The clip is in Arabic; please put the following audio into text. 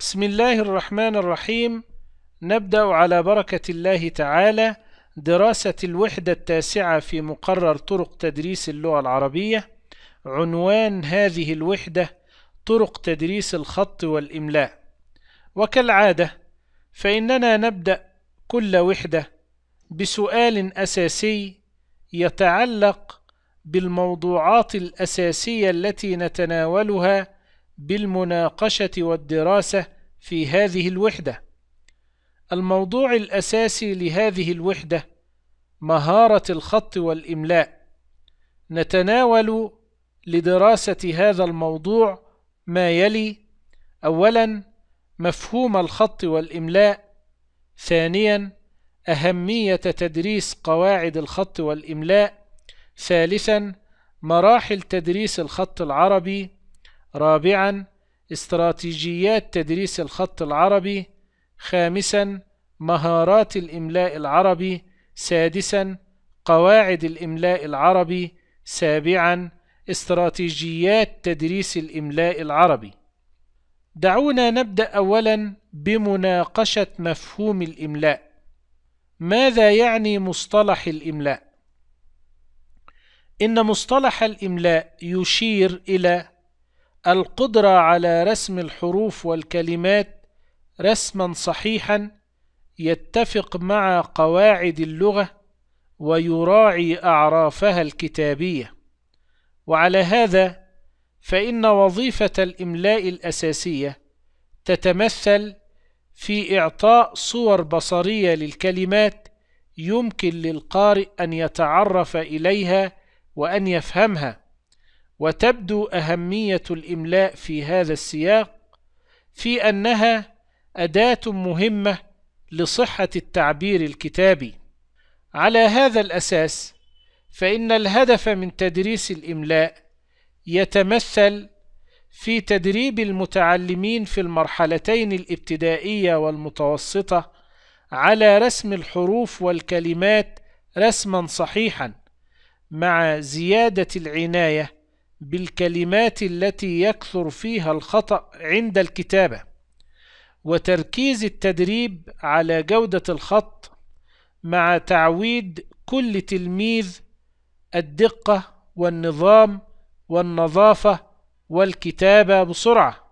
بسم الله الرحمن الرحيم نبدأ على بركة الله تعالى دراسة الوحدة التاسعة في مقرر طرق تدريس اللغة العربية عنوان هذه الوحدة طرق تدريس الخط والإملاء وكالعادة فإننا نبدأ كل وحدة بسؤال أساسي يتعلق بالموضوعات الأساسية التي نتناولها بالمناقشة والدراسة في هذه الوحدة. الموضوع الأساسي لهذه الوحدة مهارة الخط والإملاء. نتناول لدراسة هذا الموضوع ما يلي: أولاً مفهوم الخط والإملاء، ثانياً أهمية تدريس قواعد الخط والإملاء، ثالثاً مراحل تدريس الخط العربي رابعا استراتيجيات تدريس الخط العربي خامسا مهارات الإملاء العربي سادسا قواعد الإملاء العربي سابعا استراتيجيات تدريس الإملاء العربي دعونا نبدأ أولا بمناقشة مفهوم الإملاء ماذا يعني مصطلح الإملاء؟ إن مصطلح الإملاء يشير إلى القدرة على رسم الحروف والكلمات رسما صحيحا يتفق مع قواعد اللغة ويراعي أعرافها الكتابية وعلى هذا فإن وظيفة الإملاء الأساسية تتمثل في إعطاء صور بصرية للكلمات يمكن للقارئ أن يتعرف إليها وأن يفهمها وتبدو أهمية الإملاء في هذا السياق في أنها أداة مهمة لصحة التعبير الكتابي على هذا الأساس فإن الهدف من تدريس الإملاء يتمثل في تدريب المتعلمين في المرحلتين الابتدائية والمتوسطة على رسم الحروف والكلمات رسما صحيحا مع زيادة العناية بالكلمات التي يكثر فيها الخطأ عند الكتابة وتركيز التدريب على جودة الخط مع تعويد كل تلميذ الدقة والنظام والنظافة والكتابة بسرعة